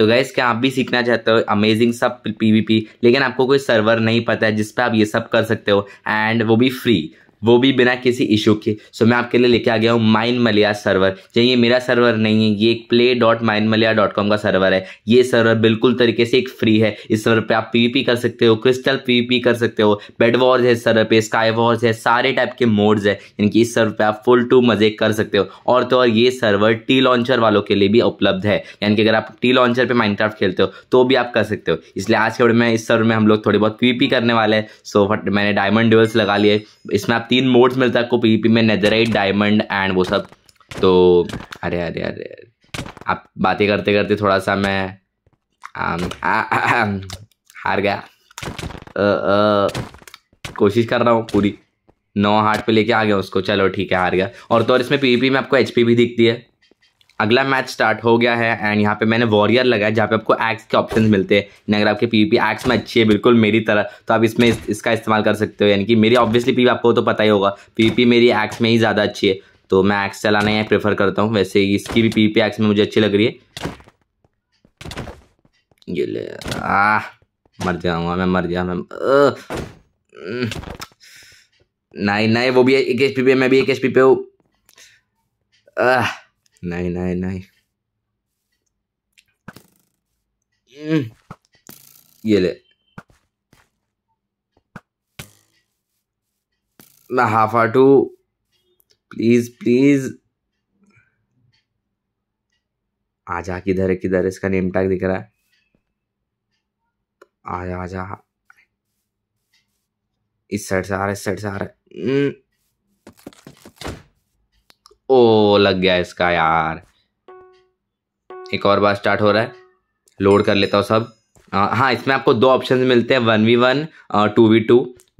तो गैस क्या आप भी सीखना चाहते हो अमेजिंग सब पीवीपी लेकिन आपको कोई सर्वर नहीं पता है जिस पर आप ये सब कर सकते हो एंड वो भी फ्री वो भी बिना किसी इशू के सो मैं आपके लिए लेके आ गया हूँ माइन मलिया सर्वर जो ये मेरा सर्वर नहीं है ये एक play dot mine malia dot com का सर्वर है ये सर्वर बिल्कुल तरीके से एक फ्री है इस सर्वर पे आप पीवीपी कर सकते हो क्रिस्टल पीवीपी कर सकते हो बेड वॉर्स है सर्वर पे स्काई वॉर्स है सारे टाइप के मोड्स है यानी कि इस सर्वर पे आप फुल टू मजे कर सकते हो और तो और ये सर्वर टी लॉन्चर वालों के लिए भी उपलब्ध है यानी कि अगर आप टी लॉन्चर पे क्राफ्ट खेलते हो तो भी आप कर सकते हो इसलिए आज के वीडियो में इस सर्वर में हम लोग थोड़ी बहुत पीवीपी करने वाले हैं सो मैंने डायमंड ड्यूल्स लगा लिए इसमें आप तीन मोड्स मिलता है आपको पीपी में नेदराइट डायमंड एंड वो सब तो अरे अरे अरे, अरे। आप बातें करते करते थोड़ा सा मैं आम, आ, आ, आ, हार गया आ, आ, कोशिश कर रहा हूँ पूरी नौ हार्ट पे लेके आ गया उसको चलो ठीक है हार गया और तो और इसमें पीपी में आपको एचपी भी दिखती है अगला मैच स्टार्ट हो गया है एंड यहाँ पे मैंने वॉरियर लगाया जहाँ पे आपको एक्स के ऑप्शन मिलते हैं अगर आपके पी एक्स में अच्छी है बिल्कुल मेरी तरह तो आप इसमें इस, इसका इस्तेमाल कर सकते हो यानी कि मेरी ऑब्वियसली पी आपको तो पता ही होगा पी मेरी एक्स में ही ज़्यादा अच्छी है तो मैं एक्स चलाना ही प्रेफर करता हूँ वैसे इसकी भी पी पी एक्स में मुझे अच्छी लग रही है ये ले आ मर जाऊँगा मैं मर गया मैं नहीं नहीं वो भी एक एच पी पे मैं भी एक एच पी पे हूँ नहीं Nein, nein, nein. Mm. Jelle. Mahafa too. Please, please. आजा किधर है किधर है इसका नेम टैग दिख रहा है आ जा आ जा इस साइड से आ रहा है इस साइड से आ रहा है mm. ओ लग गया इसका यार एक और बार स्टार्ट हो रहा है लोड कर लेता हूँ सब आ, हाँ इसमें आपको दो ऑप्शन मिलते हैं वन वी वन और टू वी टू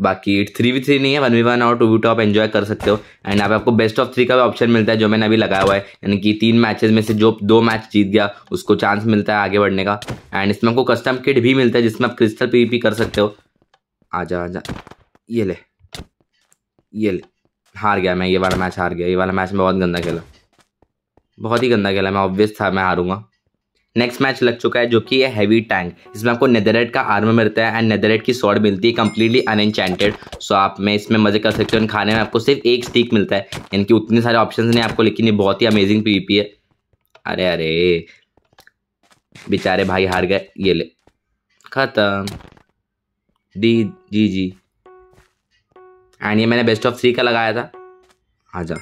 बाकी थ्री वी थ्री नहीं है वन वी वन और टू वी टू आप एंजॉय कर सकते हो एंड यहाँ आपको बेस्ट ऑफ थ्री का भी ऑप्शन मिलता है जो मैंने अभी लगाया हुआ है यानी कि तीन मैचेस में से जो दो मैच जीत गया उसको चांस मिलता है आगे बढ़ने का एंड इसमें आपको कस्टम किट भी मिलता है जिसमें आप क्रिस्टल पी कर सकते हो आ जा आ जा ये ले ये ले हार गया मैं ये वाला मैच हार गया ये वाला मैच मैं बहुत गंदा खेला बहुत ही गंदा खेला मैं ऑब्वियस था मैं हारूंगा नेक्स्ट मैच लग चुका है जो कि है हैवी टैंक इसमें आपको नेदरेट का आर्मर मिलता है एंड नेदरेट की सॉर्ड मिलती है कम्प्लीटली अनएनचैंटेड सो आप में इसमें मजे कर सकते हो खाने में आपको सिर्फ एक स्टिक मिलता है इनकी उतने सारे ऑप्शन नहीं आपको लेकिन ये बहुत ही अमेजिंग पी है अरे अरे बेचारे भाई हार गए ये ले खत्म डी जी जी एंड ये मैंने बेस्ट ऑफ थ्री का लगाया था जा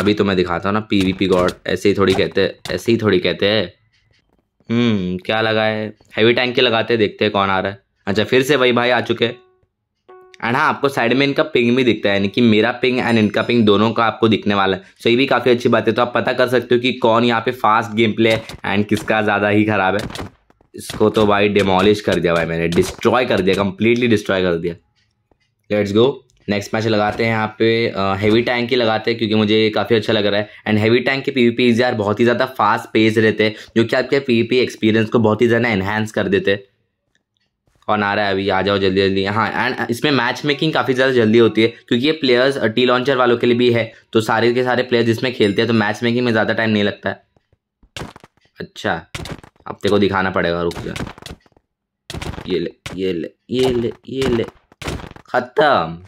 अभी तो मैं दिखाता हूँ ना पीवीपी गॉड ऐसे ही थोड़ी कहते हैं ऐसे ही थोड़ी कहते हैं हम्म क्या लगा है हैवी टैंक के लगाते देखते हैं कौन आ रहा है अच्छा फिर से वही भाई आ चुके हैं एंड हाँ आपको साइड में इनका पिंग भी दिखता है यानी कि मेरा पिंग एंड इनका पिंग दोनों का आपको दिखने वाला है सो ये भी काफ़ी अच्छी बात है तो आप पता कर सकते हो कि कौन यहाँ पे फास्ट गेम प्ले है एंड किसका ज़्यादा ही खराब है इसको तो भाई डिमोलिश कर दिया भाई मैंने डिस्ट्रॉय कर दिया कम्प्लीटली डिस्ट्रॉय कर दिया लेट्स गो नेक्स्ट मैच लगाते हैं यहाँ पे हैवी टैंक ही लगाते हैं क्योंकि मुझे काफ़ी अच्छा लग रहा है एंड हैवी टैंक के पीवीपी यार बहुत ही ज़्यादा फास्ट पेज रहते हैं जो कि आपके पीवीपी एक्सपीरियंस को बहुत ही ज़्यादा एनहेंस कर देते कौन आ रहा है अभी आ जाओ जल्दी जल्दी हाँ एंड इसमें मैच मेकिंग काफ़ी ज़्यादा जल्दी होती है क्योंकि ये प्लेयर्स टी लॉन्चर वालों के लिए भी है तो सारे के सारे प्लेयर्स इसमें खेलते हैं तो मैच मेकिंग में ज़्यादा टाइम नहीं लगता है अच्छा अब तेरे को दिखाना पड़ेगा रुक जा ये ले ये ले ये ले ये ले ख़त्म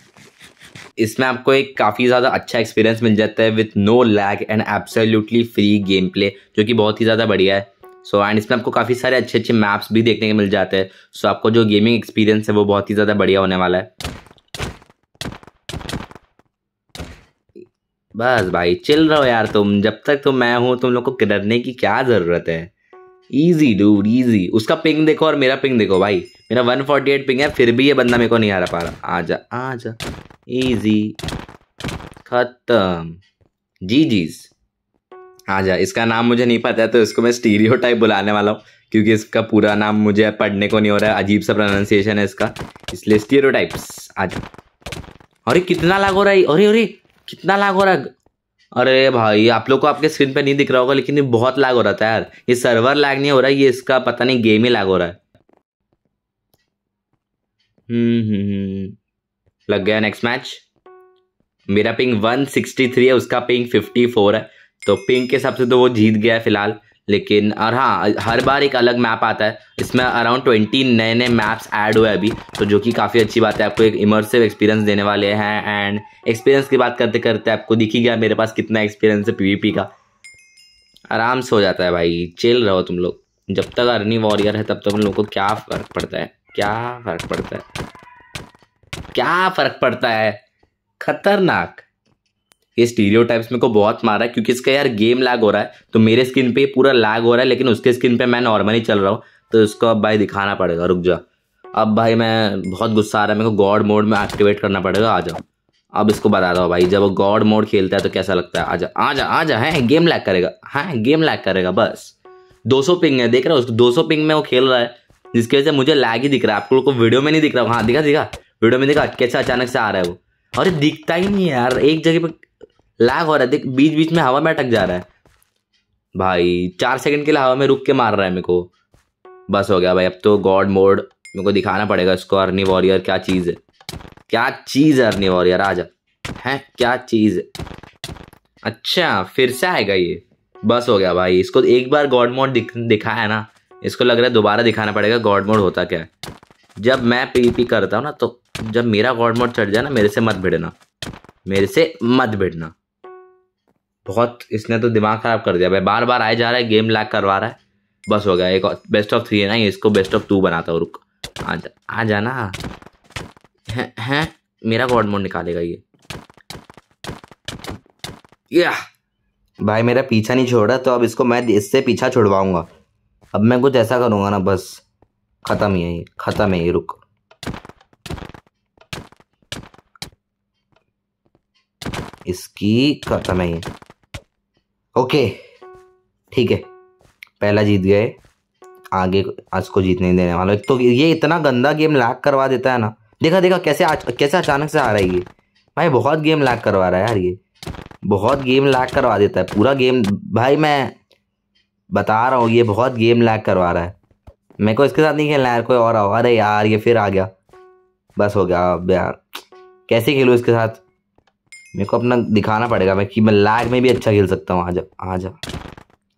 इसमें आपको एक काफ़ी ज़्यादा अच्छा एक्सपीरियंस मिल जाता है with no lag and absolutely free game play जो कि बहुत ही ज़्यादा बढ़िया है सो so, एंड इसमें आपको काफ़ी सारे अच्छे अच्छे मैप्स भी देखने के मिल जाते हैं सो so, आपको जो गेमिंग एक्सपीरियंस है वो बहुत ही ज़्यादा बढ़िया होने वाला है बस भाई चिल रहो यार तुम जब तक तो मैं हूँ तुम लोग को किरने की क्या ज़रूरत है ईजी डूड ईजी उसका पिंग देखो और मेरा पिंग देखो भाई मेरा 148 पिंग है फिर भी ये बंदा मेरे को नहीं आ रहा पा रहा आ जा आ जा ईजी खत्म जी जीज आ जा इसका नाम मुझे नहीं पता है तो इसको मैं स्टीरियो टाइप बुलाने वाला हूँ क्योंकि इसका पूरा नाम मुझे पढ़ने को नहीं हो रहा है अजीब सा प्रोनाउंसिएशन है इसका इसलिए स्टीरियो टाइप्स आ जा अरे कितना लाग हो रहा है अरे अरे कितना लाग हो रहा है अरे भाई आप लोग को आपके स्क्रीन पे नहीं दिख रहा होगा लेकिन ये बहुत लैग हो रहा था यार ये सर्वर लैग नहीं हो रहा है ये इसका पता नहीं गेम ही लैग हो रहा है हम्म, हम्म, हम्म। लग गया नेक्स्ट मैच मेरा पिंग 163 है उसका पिंग 54 है तो पिंग के हिसाब से तो वो जीत गया है फिलहाल लेकिन और हाँ हर बार एक अलग मैप आता है इसमें अराउंड ट्वेंटी नए नए मैप्स ऐड हुए अभी तो जो कि काफ़ी अच्छी बात है आपको एक इमर्सिव एक्सपीरियंस देने वाले हैं एंड एक्सपीरियंस की बात करते करते आपको दिखी गया मेरे पास कितना एक्सपीरियंस है पीवीपी का आराम से हो जाता है भाई चिल रहो तुम लोग जब तक अर्नी वॉरियर है तब तक उन लोगों को क्या फ़र्क पड़ता है क्या फ़र्क पड़ता है क्या फ़र्क पड़ता है खतरनाक ये स्टीरियो टाइप्स मेरे को बहुत मारा है क्योंकि इसका यार गेम लैग हो रहा है तो मेरे स्किन पे पूरा लैग हो रहा है लेकिन उसके स्किन पे मैं नॉर्मली चल रहा हूँ तो इसको अब भाई दिखाना पड़ेगा रुक जा अब भाई मैं बहुत गुस्सा आ रहा है मेरे को गॉड मोड में एक्टिवेट करना पड़ेगा आ जाओ अब इसको बता दो भाई जब वो गॉड मोड खेलता है तो कैसा लगता है आ जा आ जा आ जा है गेम लैग करेगा हाँ गेम लैग करेगा बस 200 पिंग है देख रहे हो उसको सौ पिंग में वो खेल रहा है जिसकी वजह से मुझे लैग ही दिख रहा है आपको को वीडियो में नहीं दिख रहा हूँ हाँ दिखा दिखा वीडियो में दिखा कैसे अचानक से आ रहा है वो अरे दिखता ही नहीं है यार एक जगह पर लैग हो रहा है देख बीच बीच में हवा में अटक जा रहा है भाई चार सेकंड के लिए हवा में रुक के मार रहा है मेरे को बस हो गया भाई अब तो गॉड मोड मेरे को दिखाना पड़ेगा इसको अर्नी वॉरियर क्या चीज़ है क्या चीज़ है अर्नी वॉरियर आ जा है क्या चीज़ है अच्छा फिर से आएगा ये बस हो गया भाई इसको एक बार गॉड मोड दिख, दिखा है ना इसको लग रहा है दोबारा दिखाना पड़ेगा गॉड मोड होता क्या है जब मैं पी पी करता हूँ ना तो जब मेरा गॉड मोड चढ़ जाए ना मेरे से मत भिड़ना मेरे से मत भिड़ना बहुत इसने तो दिमाग खराब कर दिया भाई बार बार आए जा रहा है गेम लैग करवा रहा है बस हो गया एक बेस्ट ऑफ थ्री है ना इसको बेस्ट ऑफ टू बनाता हूँ रुक आ जा आ जाना है, है मेरा गॉड मोड निकालेगा ये या भाई मेरा पीछा नहीं छोड़ा तो अब इसको मैं इससे पीछा छुड़वाऊंगा अब मैं कुछ ऐसा करूंगा ना बस खत्म ही है ये खत्म है ये रुक इसकी खत्म है ये ओके ठीक है पहला जीत गए आगे आज को जीतने देने वाला तो ये इतना गंदा गेम लैग करवा देता है ना देखा देखा कैसे आज कैसे अचानक से आ रहा है ये भाई बहुत गेम लैग करवा रहा है यार ये बहुत गेम लैग करवा देता है पूरा गेम भाई मैं बता रहा हूँ ये बहुत गेम लैग करवा रहा है मेरे को इसके साथ नहीं खेलना यार कोई और आओ अरे यार ये फिर आ गया बस हो गया अब यार कैसे खेलूँ इसके साथ मेरे को अपना दिखाना पड़ेगा मैं कि मैं लैग में भी अच्छा खेल सकता हूँ आजा जा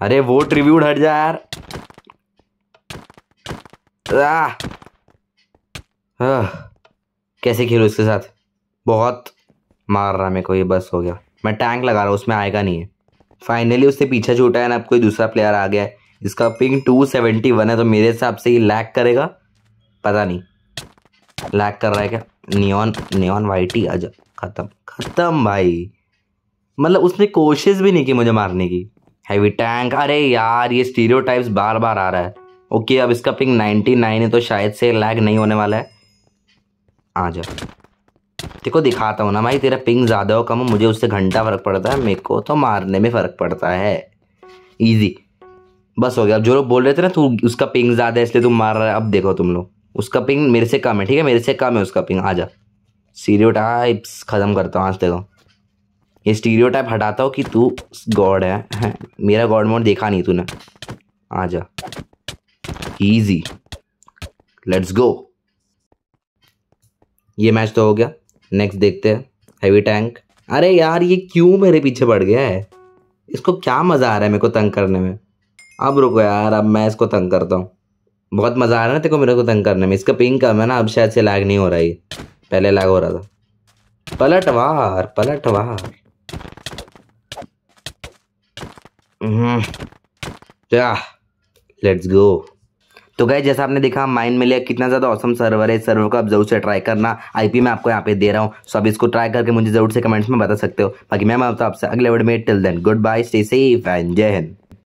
अरे वो रिव्यूड हट जा यार आ, आ, कैसे खेलो इसके साथ बहुत मार रहा मेरे को ये बस हो गया मैं टैंक लगा रहा हूँ उसमें आएगा नहीं है फाइनली उससे पीछे छूटा है ना अब कोई दूसरा प्लेयर आ गया है इसका पिंग 271 है तो मेरे हिसाब से ये लैग करेगा पता नहीं लैग कर रहा है क्या नियॉन नियॉन वाइटी आजा ख़त्म ख़त्म भाई मतलब उसने कोशिश भी नहीं की मुझे मारने की हैवी टैंक अरे यार ये स्टीरियो बार बार आ रहा है ओके अब इसका पिंग 99 है तो शायद से लैग नहीं होने वाला है आ जा देखो दिखाता हूँ ना भाई तेरा पिंग ज़्यादा हो कम हो मुझे उससे घंटा फ़र्क पड़ता है मेरे को तो मारने में फ़र्क पड़ता है ईजी बस हो गया अब जो लोग बोल रहे थे ना तू उसका पिंग ज़्यादा है इसलिए तुम मार रहा है अब देखो तुम लोग उसका पिंग मेरे से कम है ठीक है मेरे से कम है उसका पिंग आ जा स्टीरियो ख़त्म करता हूँ आज देखो ये स्टीरियो टाइप हटाता हूँ कि तू गॉड है, है मेरा गॉड मोड देखा नहीं तूने आ जा ईजी लेट्स गो ये मैच तो हो गया नेक्स्ट देखते हैं हैवी टैंक अरे यार ये क्यों मेरे पीछे पड़ गया है इसको क्या मज़ा आ रहा है मेरे को तंग करने में अब रुको यार अब मैं इसको तंग करता हूँ बहुत मज़ा आ रहा है ना तेरे को मेरे को तंग करने में इसका पिंक कम है ना अब शायद से लैग नहीं हो रहा है पहले लाग हो रहा था पलटवार पलटवार लेट्स हम्म। गो तो गए जैसा आपने देखा माइंड में लिया कितना ज़्यादा औसम सर्वर है सर्वर को आप जरूर से ट्राई करना आईपी मैं आपको यहाँ पे दे रहा हूँ सो आप इसको ट्राई करके मुझे जरूर से कमेंट्स में बता सकते हो बाकी मैं आपसे अगले वर्ड में till then good bye stay safe and जय हिंद